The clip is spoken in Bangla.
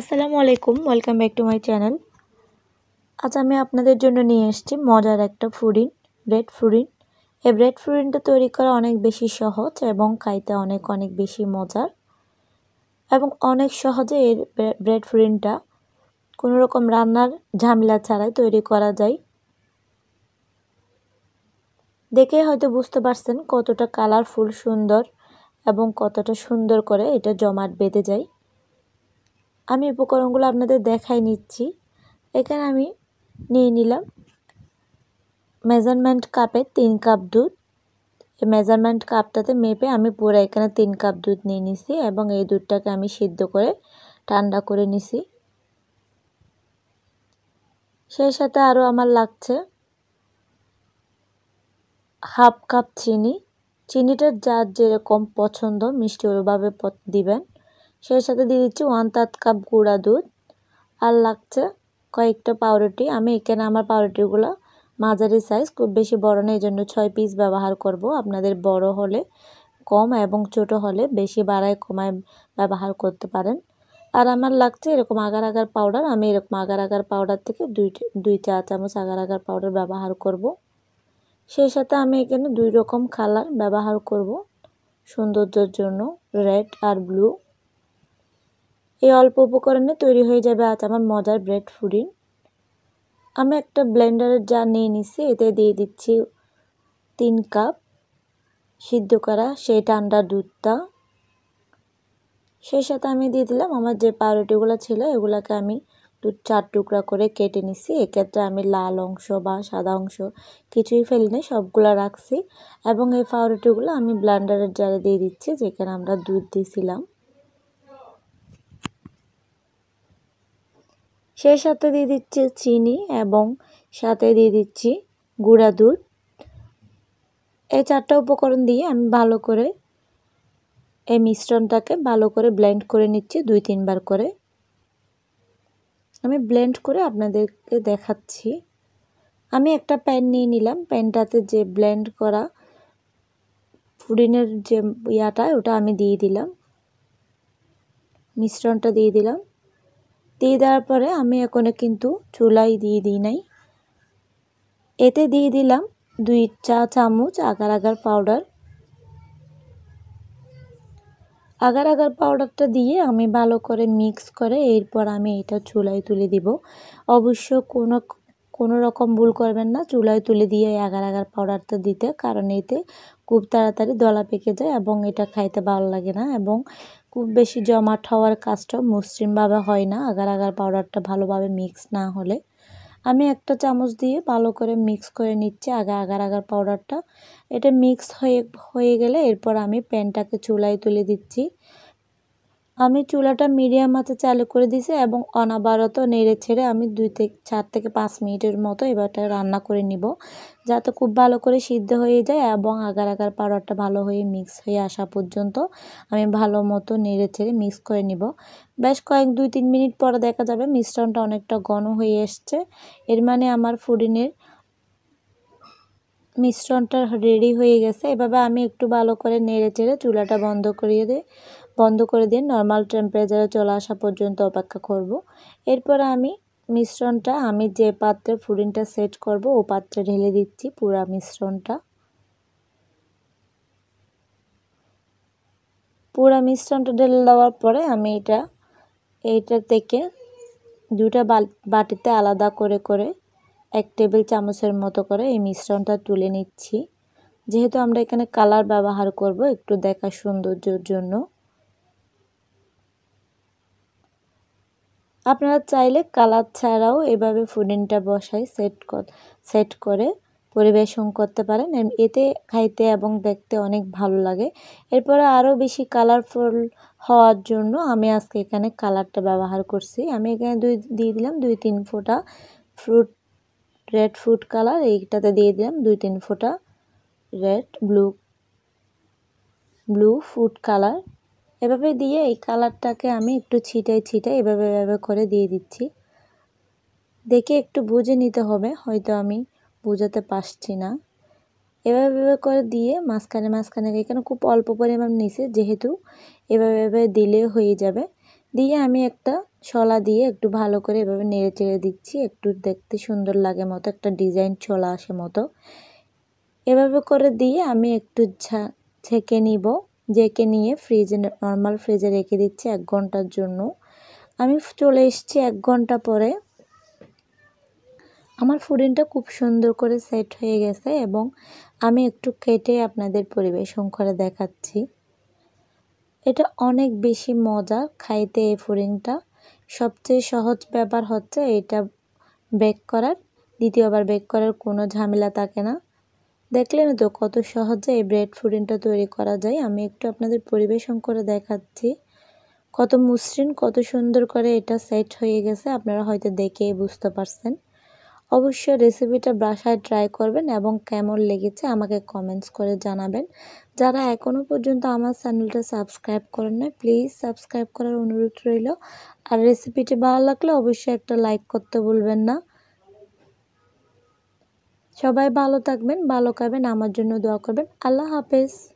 আসসালামু আলাইকুম welcome back to my channel আজ আমি আপনাদের জন্য নিয়ে এসেছি মজার একটা ফুডিন ব্রেড ফুডিন এই ব্রেড ফুডিনটা তৈরি করা অনেক বেশি সহজ এবং খাইতে অনেক অনেক বেশি মজার এবং অনেক সহজে এর ব্রেড ফুডিনটা কোনো রকম রান্নার ঝামেলা ছাড়াই তৈরি করা যায় দেখে হয়তো বুঝতে পারছেন কতটা কালারফুল সুন্দর এবং কতটা সুন্দর করে এটা জমাট বেঁধে যায় আমি উপকরণগুলো আপনাদের দেখাই নিচ্ছি এখানে আমি নিয়ে নিলাম মেজারমেন্ট কাপে তিন কাপ দুধ এই মেজারমেন্ট কাপটাতে মেপে আমি পুরো এখানে তিন কাপ দুধ নিয়ে নিছি এবং এই দুধটাকে আমি সিদ্ধ করে ঠান্ডা করে নিছি সেই সাথে আরও আমার লাগছে হাফ কাপ চিনি চিনিটার যার যেরকম পছন্দ মিষ্টি ওইভাবে দিবেন সেই সাথে দিয়ে দিচ্ছি ওয়ান তাত কাপ গুঁড়া দুধ আর লাগছে কয়েকটা পাউরুটি আমি এখানে আমার পাউরুটিগুলো মাঝারি সাইজ খুব বেশি বড় নেই এই জন্য ছয় পিস ব্যবহার করব আপনাদের বড় হলে কম এবং ছোট হলে বেশি বাড়ায় কমায় ব্যবহার করতে পারেন আর আমার লাগছে এরকম আগার আগার পাউডার আমি এরকম আগার আগার পাউডার থেকে দুই দুই চা চামচ আগার আগার পাউডার ব্যবহার করব। সেই সাথে আমি এখানে দুই রকম কালার ব্যবহার করব সৌন্দর্যের জন্য রেড আর ব্লু এই অল্প উপকরণে তৈরি হয়ে যাবে আজ আমার মজার ব্রেড ফুডিং আমি একটা ব্লেন্ডারের যা নিয়ে নিছি এতে দিয়ে দিচ্ছি তিন কাপ সিদ্ধ করা সেই ঠান্ডা দুধটা সেই সাথে আমি দিয়ে দিলাম আমার যে পাউরুটিগুলো ছিল এগুলাকে আমি দু চার টুকরা করে কেটে নিছি এক্ষেত্রে আমি লাল অংশ বা সাদা অংশ কিছুই ফেলি নাই সবগুলো রাখছি এবং এই পাউরুটিগুলো আমি ব্লেন্ডারের জারে দিয়ে দিচ্ছি যেখানে আমরা দুধ দিয়েছিলাম সেই সাথে দিয়ে দিচ্ছি চিনি এবং সাথে দিয়ে দিচ্ছি গুঁড়া দুধ এই চারটা উপকরণ দিয়ে আমি ভালো করে এই মিশ্রণটাকে ভালো করে ব্লেন্ড করে নিচ্ছি দুই তিনবার করে আমি ব্লেন্ড করে আপনাদেরকে দেখাচ্ছি আমি একটা প্যান নিয়ে নিলাম প্যানটাতে যে ব্লেন্ড করা পুডিনের যে ইয়াটা ওটা আমি দিয়ে দিলাম মিশ্রণটা দিয়ে দিলাম দিয়ে দেওয়ার পরে আমি এখানে কিন্তু চুলাই দিয়ে দিই নাই এতে দিয়ে দিলাম দুই চা চামচ agar agar powder agar agar পাউডারটা দিয়ে আমি ভালো করে মিক্স করে এরপর আমি এটা চুলাই তুলে দিব অবশ্য কোনো কোনো রকম ভুল করবেন না চুলায় তুলে দিয়ে আগার আগার পাউডারটা দিতে কারণ এতে খুব তাড়াতাড়ি দলা পেকে যায় এবং এটা খাইতে ভালো লাগে না এবং খুব বেশি জমাট হওয়ার কাজটাও মসৃণভাবে হয় না আগার আগার পাউডারটা ভালোভাবে মিক্স না হলে আমি একটা চামচ দিয়ে ভালো করে মিক্স করে নিচ্ছি আগে আগার আগার পাউডারটা এটা মিক্স হয়ে হয়ে গেলে এরপর আমি প্যানটাকে চুলায় তুলে দিচ্ছি আমি চুলাটা মিডিয়াম হাতে চালু করে দিয়েছি এবং অনাবারত নেড়ে ছেড়ে আমি দুই থেকে চার থেকে পাঁচ মিনিটের মতো এবারটা রান্না করে নিব যাতে খুব ভালো করে সিদ্ধ হয়ে যায় এবং আগার আগার পাউডারটা ভালো হয়ে মিক্স হয়ে আসা পর্যন্ত আমি ভালো মতো নেড়ে ছেড়ে মিক্স করে নিব বেশ কয়েক দুই তিন মিনিট পরে দেখা যাবে মিশ্রণটা অনেকটা ঘন হয়ে এসছে এর মানে আমার ফুডিনের মিশ্রণটা রেডি হয়ে গেছে এভাবে আমি একটু ভালো করে নেড়ে চেড়ে চুলাটা বন্ধ করিয়ে দিই বন্ধ করে দিয়ে নর্মাল টেম্পারেচারে চলে আসা পর্যন্ত অপেক্ষা করব। এরপর আমি মিশ্রণটা আমি যে পাত্রে ফুডিংটা সেট করব ও পাত্রে ঢেলে দিচ্ছি পুরা মিশ্রণটা পুরা মিশ্রণটা ঢেলে দেওয়ার পরে আমি এটা এইটা থেকে দুটা বাটিতে আলাদা করে করে এক টেবিল চামচের মতো করে এই মিশ্রণটা তুলে নিচ্ছি যেহেতু আমরা এখানে কালার ব্যবহার করব একটু দেখা সৌন্দর্যের জন্য আপনারা চাইলে কালার ছাড়াও এভাবে ফুডিংটা বসায় সেট সেট করে পরিবেশন করতে পারেন এতে খাইতে এবং দেখতে অনেক ভালো লাগে এরপরে আরও বেশি কালারফুল হওয়ার জন্য আমি আজকে এখানে কালারটা ব্যবহার করছি আমি এখানে দুই দিয়ে দিলাম দুই তিন ফোটা ফ্রুট রেড ফুড কালার এইটাতে দিয়ে দিলাম দুই তিন ফোঁটা red blue blue food colour এভাবে দিয়ে এই কালারটাকে আমি একটু ছিটাই ছিটাই এভাবে এভাবে করে দিয়ে দিচ্ছি দেখে একটু বুঝে নিতে হবে হয়তো আমি বোঝাতে পারছি না এভাবে এভাবে করে দিয়ে মাঝখানে মাঝখানে এখানে খুব অল্প পরিমাণ নিচে যেহেতু এভাবে এভাবে দিলে হয়ে যাবে দিয়ে আমি একটা শলা দিয়ে একটু ভালো করে এভাবে নেড়ে চেড়ে দিচ্ছি একটু দেখতে সুন্দর লাগে মতো একটা ডিজাইন চলা আসে মতো এভাবে করে দিয়ে আমি একটু ছেঁকে নিব ঝেঁকে নিয়ে ফ্রিজে নর্মাল ফ্রিজে রেখে দিচ্ছি এক ঘন্টার জন্য আমি চলে এসছি এক ঘন্টা পরে আমার ফুডিংটা খুব সুন্দর করে সেট হয়ে গেছে এবং আমি একটু কেটে আপনাদের পরিবেশন করে দেখাচ্ছি এটা অনেক বেশি মজা খাইতে এই ফুডিংটা সবচেয়ে সহজ ব্যাপার হচ্ছে এটা বেক করার দ্বিতীয়বার বেক করার কোনো ঝামেলা থাকে না দেখলেন তো কত সহজে এই ব্রেড ফুডিংটা তৈরি করা যায় আমি একটু আপনাদের পরিবেশন করে দেখাচ্ছি কত মসৃণ কত সুন্দর করে এটা সেট হয়ে গেছে আপনারা হয়তো দেখেই বুঝতে পারছেন অবশ্যই রেসিপিটা বাসায় ট্রাই করবেন এবং কেমন লেগেছে আমাকে কমেন্টস করে জানাবেন যারা এখনও পর্যন্ত আমার চ্যানেলটা সাবস্ক্রাইব করেন না প্লিজ সাবস্ক্রাইব করার অনুরোধ রইল আর রেসিপিটি ভালো লাগলে অবশ্যই একটা লাইক করতে ভুলবেন না সবাই ভালো থাকবেন ভালো খাবেন আমার জন্য দোয়া করবেন আল্লাহ হাফেজ